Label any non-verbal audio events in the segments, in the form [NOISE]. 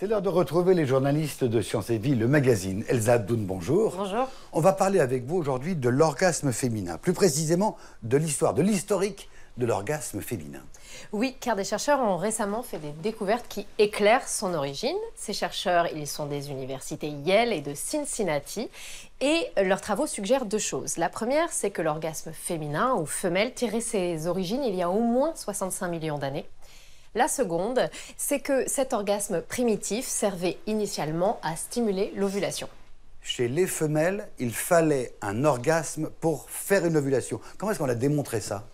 C'est l'heure de retrouver les journalistes de Sciences et Vie, le magazine. Elsa Doun, bonjour. Bonjour. On va parler avec vous aujourd'hui de l'orgasme féminin, plus précisément de l'histoire, de l'historique de l'orgasme féminin. Oui, car des chercheurs ont récemment fait des découvertes qui éclairent son origine. Ces chercheurs, ils sont des universités Yale et de Cincinnati, et leurs travaux suggèrent deux choses. La première, c'est que l'orgasme féminin ou femelle tirait ses origines il y a au moins 65 millions d'années. La seconde, c'est que cet orgasme primitif servait initialement à stimuler l'ovulation. Chez les femelles, il fallait un orgasme pour faire une ovulation. Comment est-ce qu'on a démontré ça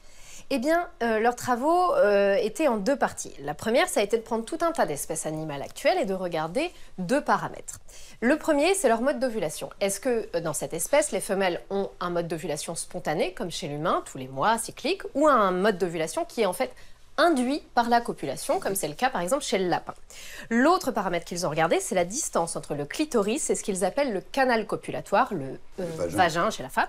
eh bien, euh, leurs travaux euh, étaient en deux parties. La première, ça a été de prendre tout un tas d'espèces animales actuelles et de regarder deux paramètres. Le premier, c'est leur mode d'ovulation. Est-ce que euh, dans cette espèce, les femelles ont un mode d'ovulation spontané, comme chez l'humain, tous les mois, cyclique, ou un mode d'ovulation qui est en fait induit par la copulation, comme c'est le cas par exemple chez le lapin. L'autre paramètre qu'ils ont regardé, c'est la distance entre le clitoris et ce qu'ils appellent le canal copulatoire, le, euh, vagin. chez la femme.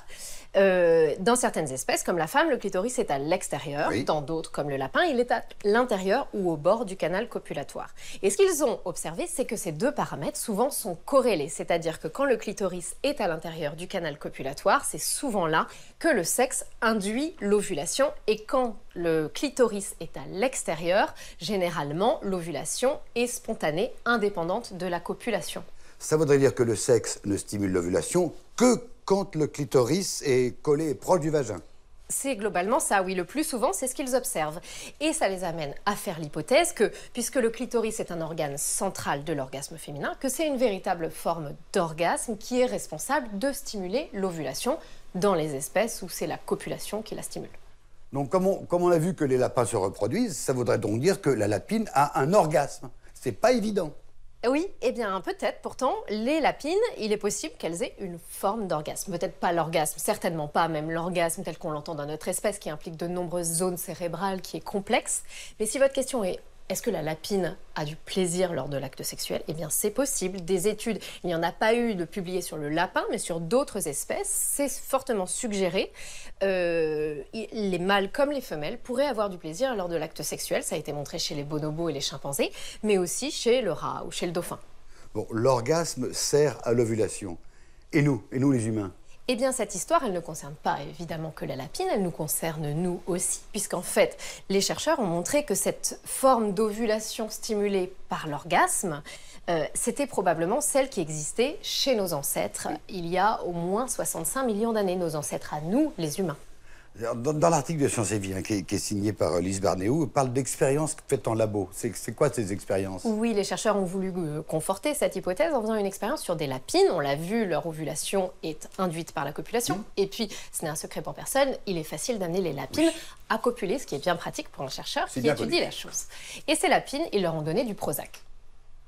Euh, dans certaines espèces, comme la femme, le clitoris est à l'extérieur, dans d'autres, comme le lapin, il est à l'intérieur ou au bord du canal copulatoire. Et ce qu'ils ont observé, c'est que ces deux paramètres souvent sont corrélés, c'est-à-dire que quand le clitoris est à l'intérieur du canal copulatoire, c'est souvent là que le sexe induit l'ovulation, et quand le clitoris est à l'extérieur. Généralement, l'ovulation est spontanée, indépendante de la copulation. Ça voudrait dire que le sexe ne stimule l'ovulation que quand le clitoris est collé et proche du vagin. C'est globalement ça, oui. Le plus souvent, c'est ce qu'ils observent. Et ça les amène à faire l'hypothèse que, puisque le clitoris est un organe central de l'orgasme féminin, que c'est une véritable forme d'orgasme qui est responsable de stimuler l'ovulation dans les espèces où c'est la copulation qui la stimule. Donc, comme on, a vu que les lapins se reproduisent, ça voudrait donc dire que la lapine a un orgasme. C'est pas évident. Oui, eh bien peut-être. Pourtant, les lapines, il est possible qu'elles aient une forme d'orgasme. Peut-être pas l'orgasme, certainement pas même l'orgasme tel qu'on l'entend dans notre espèce qui implique de nombreuses zones cérébrales, qui est complexe. Mais si votre question est est-ce que la lapine a du plaisir lors de l'acte sexuel Eh bien, c'est possible. Des études, il n'y en a pas eu de publiées sur le lapin, mais sur d'autres espèces, c'est fortement suggéré. Euh, les mâles comme les femelles pourraient avoir du plaisir lors de l'acte sexuel. Ça a été montré chez les bonobos et les chimpanzés, mais aussi chez le rat ou chez le dauphin. Bon, l'orgasme sert à l'ovulation. Et nous, et nous les humains eh bien, cette histoire, elle ne concerne pas évidemment que la lapine, elle nous concerne nous aussi, puisqu'en fait, les chercheurs ont montré que cette forme d'ovulation stimulée par l'orgasme, euh, c'était probablement celle qui existait chez nos ancêtres il y a au moins 65 millions d'années, nos ancêtres à nous, les humains. Dans, l'article de Sciences et Vie, hein, qui, est signé par euh, Lise Barnéou, parle d'expériences faites en labo. C'est quoi ces expériences Oui, les chercheurs ont voulu euh, conforter cette hypothèse en faisant une expérience sur des lapines. On l'a vu, leur ovulation est induite par la copulation. Mmh. Et puis, ce n'est un secret pour personne, il est facile d'amener les lapines à copuler, ce qui est bien pratique pour un chercheur qui étudie la chose. Et ces lapines, ils leur ont donné du Prozac.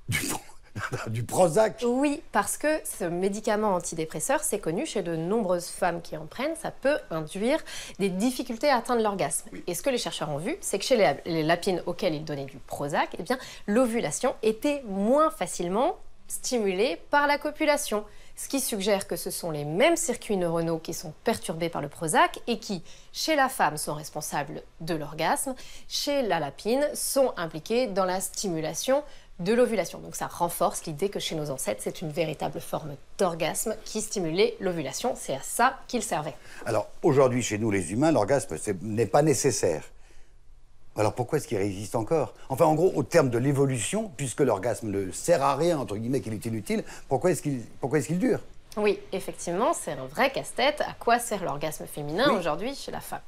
Du Prozac [LAUGHS] du Prozac Oui, parce que ce médicament antidépresseur, c'est connu chez de nombreuses femmes qui en prennent, ça peut induire des difficultés à atteindre l'orgasme. Et ce que les chercheurs ont vu, c'est que chez les, lapines auxquelles ils donnaient du Prozac, eh bien, l'ovulation était moins facilement stimulée par la copulation. Ce qui suggère que ce sont les mêmes circuits neuronaux qui sont perturbés par le Prozac et qui, chez la femme, sont responsables de l'orgasme, chez la lapine, sont impliqués dans la stimulation de l'ovulation. Donc ça renforce l'idée que chez nos ancêtres, c'est une véritable forme d'orgasme qui stimulait l'ovulation. C'est à ça qu'il servait. Alors aujourd'hui, chez nous les humains, l'orgasme n'est pas nécessaire. Alors pourquoi est-ce qu'il résiste encore Enfin, en gros, au terme de l'évolution, puisque l'orgasme ne sert à rien, entre guillemets, qu'il est inutile, pourquoi est-ce qu'il est dure oui, effectivement, c'est un vrai casse-tête. À quoi sert l'orgasme féminin aujourd'hui chez la femme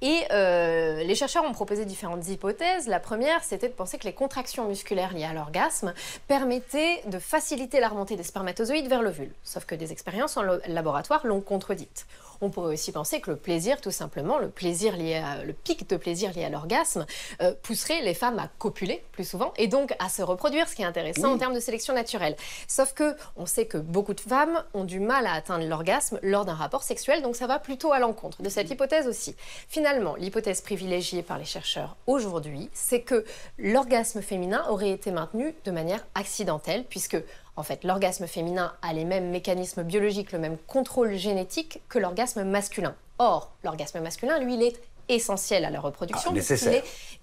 Et euh, les chercheurs ont proposé différentes hypothèses. La première, c'était de penser que les contractions musculaires liées à l'orgasme permettaient de faciliter la remontée des spermatozoïdes vers l'ovule. Sauf que des expériences en laboratoire l'ont contredite. On pourrait aussi penser que le plaisir, tout simplement, le plaisir lié à, le pic de plaisir lié à l'orgasme, euh, pousserait les femmes à copuler plus souvent et donc à se reproduire, ce qui est intéressant en termes de sélection naturelle. Sauf que on sait que beaucoup de femmes du mal à atteindre l'orgasme lors d'un rapport sexuel, donc ça va plutôt à l'encontre de cette mm. hypothèse aussi. Finalement, l'hypothèse privilégiée par les chercheurs aujourd'hui, c'est que l'orgasme féminin aurait été maintenu de manière accidentelle, puisque en fait, l'orgasme féminin a les mêmes mécanismes biologiques, le même contrôle génétique que l'orgasme masculin. Or, l'orgasme masculin, lui, il est essentiel à la reproduction. Ah,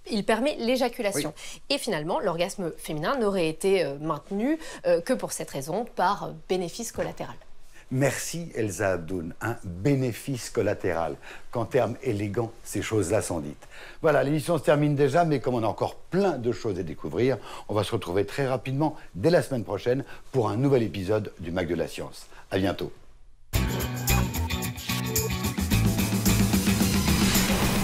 Il permet l'éjaculation. Et finalement, l'orgasme féminin n'aurait été euh, maintenu euh, que pour cette raison, par bénéfice collatéral. Merci Elsa Abdoun, un bénéfice collatéral. Qu'en termes élégants, ces choses-là sont dites. Voilà, l'émission se termine déjà, mais comme on a encore plein de choses à découvrir, on va se retrouver très rapidement dès la semaine prochaine pour un nouvel épisode du Mac de la Science. À bientôt.